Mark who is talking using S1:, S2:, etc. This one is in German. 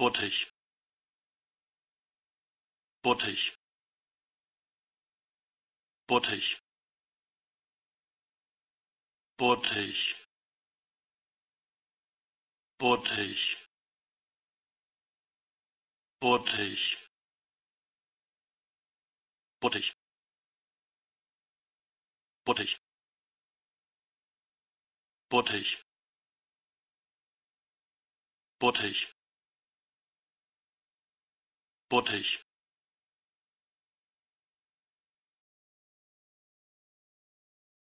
S1: bottich bottich bottich bottich bottich bottich bottich bottich bottich bottich bottich